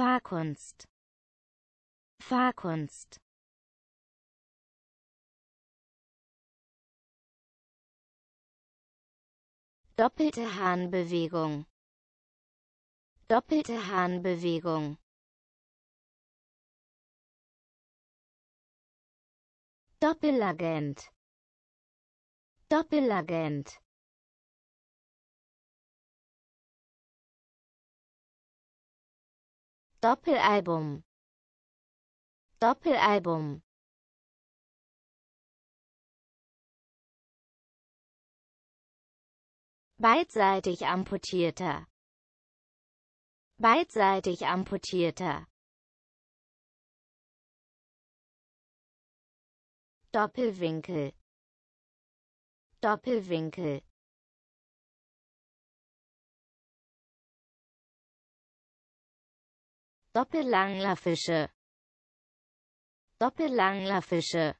Fahrkunst Fahrkunst Doppelte Hahnbewegung Doppelte Hahnbewegung Doppelagent Doppelagent Doppelalbum Doppelalbum beidseitig amputierter beidseitig amputierter Doppelwinkel Doppelwinkel Doppellanglerfische Doppellanglerfische